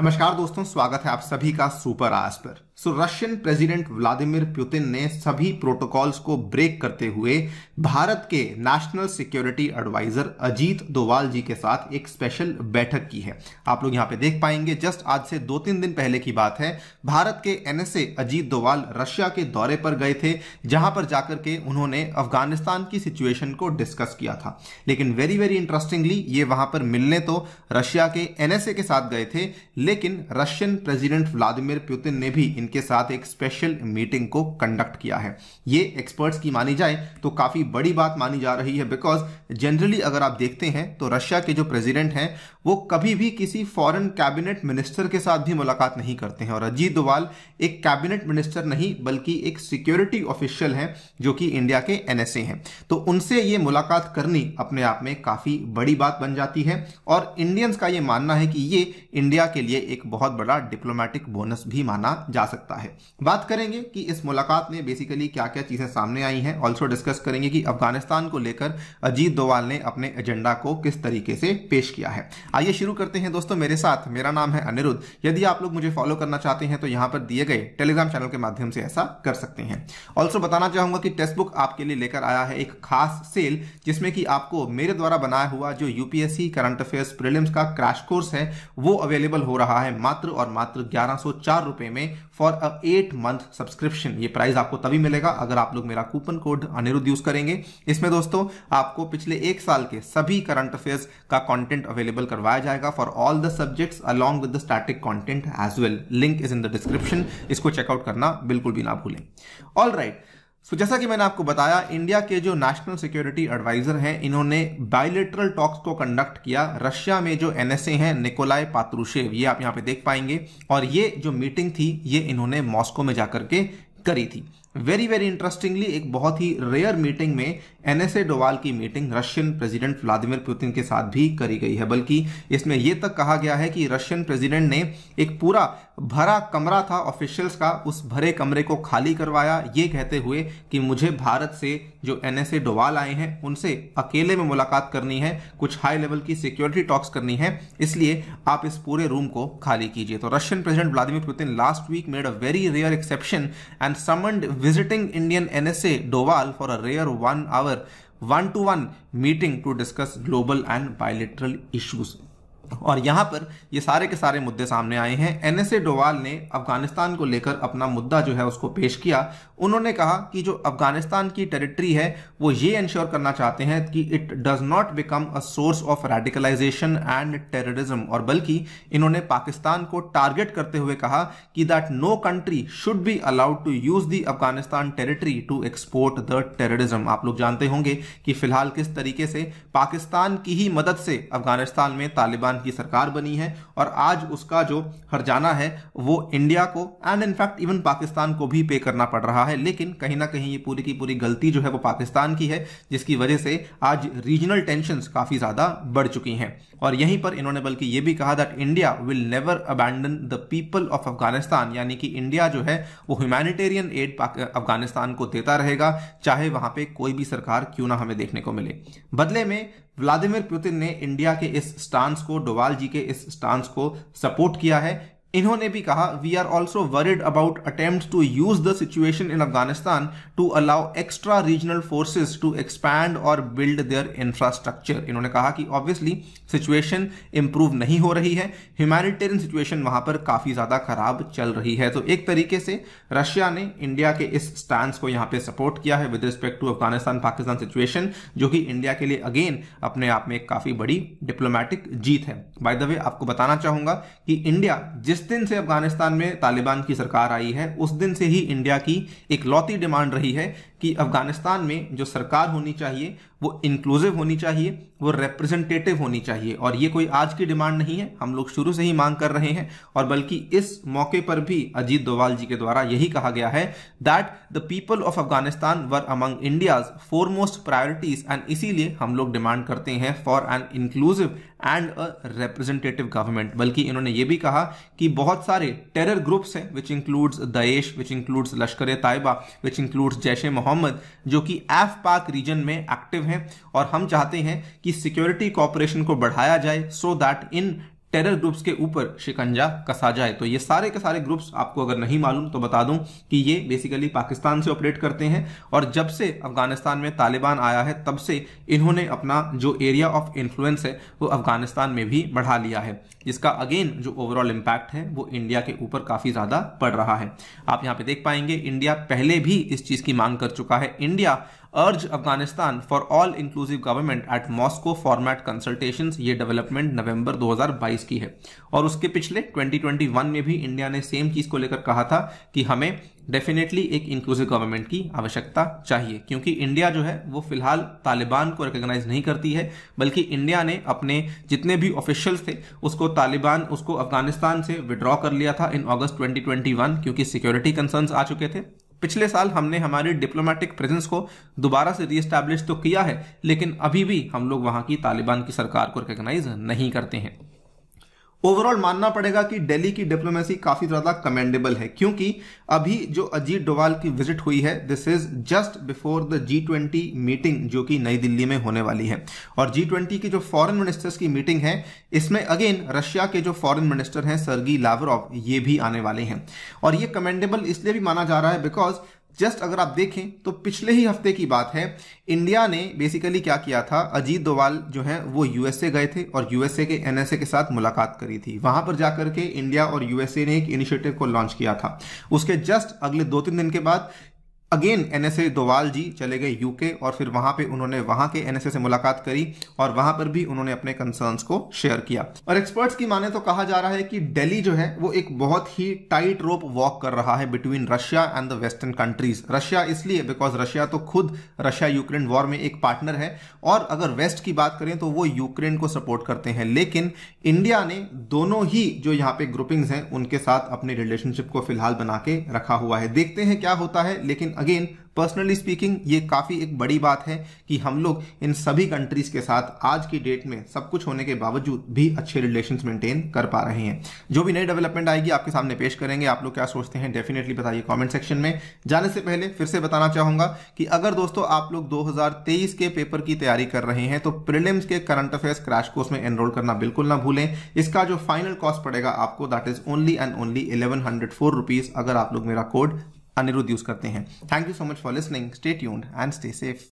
नमस्कार दोस्तों स्वागत है आप सभी का सुपर आज पर so Russian president Vladimir Putin ने सभी प्रोटोकॉल्स को ब्रेक करते हुए भारत के national security adviser Ajit Doval ji के साथ एक स्पेशल बैठक की है आप लोग यहाँ पे देख पाएंगे जस्ट आज से दो तीन दिन पहले की बात है भारत के एनएसए अजीत दोवाल रशिया के दौरे पर गए थे जहां पर जाकर के उन्होंने अफगानिस्तान की सिचुएशन को डिस्कस किया था लेकिन वेरी वेरी इंटरेस्टिंगली ये वहां पर मिलने तो रशिया के एनएसए के साथ गए थे लेकिन रशियन प्रेजिडेंट व्लादिमिर पुतिन ने भी इन इनके साथ एक स्पेशल मीटिंग को कंडक्ट किया है ये एक्सपर्ट्स की मानी जाए तो काफ़ी बड़ी बात मानी जा रही है बिकॉज जनरली अगर आप देखते हैं तो रशिया के जो प्रेसिडेंट हैं वो कभी भी किसी फॉरेन कैबिनेट मिनिस्टर के साथ भी मुलाकात नहीं करते हैं और अजीत डोवाल एक कैबिनेट मिनिस्टर नहीं बल्कि एक सिक्योरिटी ऑफिशियल हैं जो कि इंडिया के एनएसए हैं तो उनसे ये मुलाकात करनी अपने आप में काफ़ी बड़ी बात बन जाती है और इंडियंस का ये मानना है कि ये इंडिया के लिए एक बहुत बड़ा डिप्लोमेटिक बोनस भी माना जा सकता सकता है बात करेंगे कि इस मुलाकात में बेसिकली क्या क्या चीज़ें सामने आई हैं ऑल्सो डिस्कस करेंगे कि अफगानिस्तान को लेकर अजीत डोवाल ने अपने एजेंडा को किस तरीके से पेश किया है आइए शुरू करते हैं दोस्तों मेरे साथ मेरा नाम है अनिरुद्ध यदि आप लोग मुझे फॉलो करना चाहते हैं तो यहां पर दिए गए टेलीग्राम चैनल के माध्यम से ऐसा कर सकते हैं ऑल्सो बताना चाहूंगा कि टेक्स्ट बुक आपके लिए लेकर आया है एक खास सेल जिसमें कि आपको मेरे द्वारा बनाया हुआ जो यूपीएससी करंट अफेयर्स प्रिलिम्स का क्रैश कोर्स है वो अवेलेबल हो रहा है मात्र और मात्र ग्यारह सौ में for for a eight month subscription ये प्राइस आपको तभी मिलेगा अगर आप लोग मेरा कूपन कोड अनिरुद्ध यूज करेंगे इसमें दोस्तों आपको पिछले एक साल के सभी करंट अफेयर्स का कंटेंट अवेलेबल करवाया जाएगा for all the subjects along with the static content as well link is in the description इसको चेकआउट करना बिल्कुल भी ना भूलें all right right. So so, जैसा कि मैंने आपको बताया इंडिया के जो नेशनल सिक्योरिटी एडवाइजर हैं इन्होंने बायोलिटरल टॉक्स को कंडक्ट किया रशिया में जो एनएसए हैं निकोलाय पात्रुशेव ये आप यहाँ पे देख पाएंगे और ये जो मीटिंग थी ये इन्होंने मॉस्को में जाकर के करी थी वेरी वेरी इंटरेस्टिंगली एक बहुत ही रेयर मीटिंग में एनएसए डोवाल की meeting Russian president Vladimir Putin के साथ भी करी गई है बल्कि इसमें यह तक कहा गया है कि रशियन प्रेसिडेंट ने एक पूरा भरा कमरा था ऑफिशियल्स का उस भरे कमरे को खाली करवाया ये कहते हुए कि मुझे भारत से जो एनएसए डोवाल आए हैं उनसे अकेले में मुलाकात करनी है कुछ हाई लेवल की सिक्योरिटी टॉक्स करनी है इसलिए आप इस पूरे रूम को खाली कीजिए तो Russian president Vladimir Putin last week made a very rare exception and summoned visiting Indian NSA Doval for a rare one hour one to one meeting to discuss global and bilateral issues और यहाँ पर ये सारे के सारे मुद्दे सामने आए हैं एनएसए डोवाल ने अफगानिस्तान को लेकर अपना मुद्दा जो है उसको पेश किया उन्होंने कहा कि जो अफगानिस्तान की टेरिटरी है वो ये इंश्योर करना चाहते हैं कि it does not become a source of radicalisation and terrorism और बल्कि इन्होंने पाकिस्तान को टारगेट करते हुए कहा कि that no country should be allowed to use the Afghanistan territory to export the terrorism आप लोग जानते होंगे कि फिलहाल किस तरीके से पाकिस्तान की ही मदद से अफगानिस्तान में तालिबान पाकिस्तान की सरकार बनी है और आज उसका जो हरजाना है वो इंडिया को एंड इनफैक्ट इवन पाकिस्तान को भी पे करना पड़ रहा है लेकिन कहीं ना कहीं ये पूरी की पूरी गलती जो है वो पाकिस्तान की है जिसकी वजह से आज रीजनल टेंशन काफ़ी ज़्यादा बढ़ चुकी हैं और यहीं पर इन्होंने बल्कि ये भी कहा that India will never abandon the people of Afghanistan यानी कि इंडिया जो है वो ह्यूमैनिटेरियन एड अफगानिस्तान को देता रहेगा चाहे वहां पे कोई भी सरकार क्यों ना हमें देखने को मिले बदले में व्लादिमीर पुतिन ने इंडिया के इस स्टांस को डोवाल जी के इस स्टांस को सपोर्ट किया है इन्होंने भी कहा we are also worried about attempt to use the situation in Afghanistan to allow extra regional forces to expand और बिल्ड देयर इंफ्रास्ट्रक्चर इन्होंने कहा कि ऑब्वियसली सिचुएशन इंप्रूव नहीं हो रही है ह्यूमैनिटेरियन सिचुएशन वहां पर काफी ज्यादा खराब चल रही है तो एक तरीके से रशिया ने इंडिया के इस स्टैंड को यहाँ पे सपोर्ट किया है with respect to Afghanistan Pakistan situation जो कि इंडिया के लिए अगेन अपने आप में एक काफी बड़ी डिप्लोमैटिक जीत है बाय द वे आपको बताना चाहूंगा कि इंडिया जिस जिस दिन से अफगानिस्तान में तालिबान की सरकार आई है उस दिन से ही इंडिया की एक लौती डिमांड रही है कि अफगानिस्तान में जो सरकार होनी चाहिए वो इंक्लूसिव होनी चाहिए वो रिप्रेजेंटेटिव होनी चाहिए और ये कोई आज की डिमांड नहीं है हम लोग शुरू से ही मांग कर रहे हैं और बल्कि इस मौके पर भी अजीत डोवाल जी के द्वारा यही कहा गया है that the people of Afghanistan were among India's foremost priorities and इसीलिए हम लोग डिमांड करते हैं for an inclusive and a representative government बल्कि इन्होंने ये भी कहा कि बहुत सारे टेरर ग्रुप्स हैं which includes दएश which includes Lashkar Taiba which includes Jaish e Mohammed Mohammed जो कि एफ पाक रीजन में एक्टिव हैं और हम चाहते हैं कि सिक्योरिटी कॉपरेशन को बढ़ाया जाए सो दैट इन टेरर ग्रुप्स के ऊपर शिकंजा कसा जाए तो ये सारे के सारे ग्रुप्स आपको अगर नहीं मालूम तो बता दूं कि ये बेसिकली पाकिस्तान से ऑपरेट करते हैं और जब से अफगानिस्तान में तालिबान आया है तब से इन्होंने अपना जो एरिया ऑफ इन्फ्लुएंस है वो अफगानिस्तान में भी बढ़ा लिया है जिसका अगेन जो ओवरऑल इम्पैक्ट है वो इंडिया के ऊपर काफ़ी ज़्यादा पड़ रहा है आप यहाँ पे देख पाएंगे इंडिया पहले भी इस चीज़ की मांग कर चुका है India urge Afghanistan for all inclusive government at Moscow format consultation ये डेवलपमेंट नवंबर 2022 प्राइस की है और उसके पिछले 2021 में भी इंडिया ने सेम चीज को लेकर कहा था कि हमें डेफिनेटली एक इंक्लूसिव गवर्नमेंट की आवश्यकता चाहिए क्योंकि इंडिया जो है वो फिलहाल तालिबान को रिकोगनाइज नहीं करती है बल्कि इंडिया ने अपने जितने भी ऑफिशियल्स थे उसको तालिबान उसको अफगानिस्तान से विड्रॉ कर लिया था इन अगस्त 2021 क्योंकि सिक्योरिटी कंसर्न आ चुके थे पिछले साल हमने हमारे डिप्लोमेटिक प्रेजेंस को दोबारा से रीस्टैब्लिश तो किया है लेकिन अभी भी हम लोग वहां की तालिबान की सरकार को रिकग्नाइज नहीं करते हैं ओवरऑल मानना पड़ेगा कि दिल्ली की डिप्लोमेसी काफी ज्यादा कमेंडेबल है क्योंकि अभी जो अजीत डोवाल की विजिट हुई है this is just before the G twenty meeting जो कि नई दिल्ली में होने वाली है और जी ट्वेंटी की जो फॉरेन मिनिस्टर्स की मीटिंग है इसमें अगेन रशिया के जो फॉरेन मिनिस्टर हैं सरगी लावरॉव ये भी आने वाले हैं और ये कमेंडेबल इसलिए भी माना जा रहा है बिकॉज जस्ट अगर आप देखें तो पिछले ही हफ्ते की बात है इंडिया ने बेसिकली क्या किया था अजीत डोवाल जो है वो यूएसए गए थे और यूएसए के एनएसए के साथ मुलाकात करी थी वहां पर जाकर के इंडिया और यूएसए ने एक इनिशिएटिव को लॉन्च किया था उसके जस्ट अगले दो तीन दिन के बाद अगेन एनएसए दोवाल जी चले गए यूके और फिर वहां पे उन्होंने वहां के एनएसए से मुलाकात करी और वहां पर भी उन्होंने अपने कंसर्न्स को शेयर किया और एक्सपर्ट्स की माने तो कहा जा रहा है कि दिल्ली जो है वो एक बहुत ही टाइट रोप वॉक कर रहा है between Russia and the western countries Russia इसलिए बिकॉज रशिया तो खुद रशिया यूक्रेन वॉर में एक पार्टनर है और अगर वेस्ट की बात करें तो वो यूक्रेन को सपोर्ट करते हैं लेकिन इंडिया ने दोनों ही जो यहाँ पे ग्रुपिंग्स हैं उनके साथ अपने रिलेशनशिप को फिलहाल बना के रखा हुआ है देखते हैं क्या होता है लेकिन अगेन पर्सनली स्पीकिंग ये काफ़ी एक बड़ी बात है कि हम लोग इन सभी कंट्रीज़ के साथ आज की डेट में सब कुछ होने के बावजूद भी अच्छे रिलेशन मेंटेन कर पा रहे हैं जो भी नई डेवलपमेंट आएगी आपके सामने पेश करेंगे आप लोग क्या सोचते हैं डेफिनेटली बताइए कमेंट सेक्शन में जाने से पहले फिर से बताना चाहूँगा कि अगर दोस्तों आप लोग दो के पेपर की तैयारी कर रहे हैं तो प्रिलिम्स के करंट अफेयर्स क्रैश कोर्स में एनरोल करना बिल्कुल ना भूलें इसका जो फाइनल कॉस्ट पड़ेगा आपको that is only and only eleven hundred four rupees अगर आप लोग मेरा कोड अनिरुद्ध यूज करते हैं thank you so much for listening stay tuned and stay safe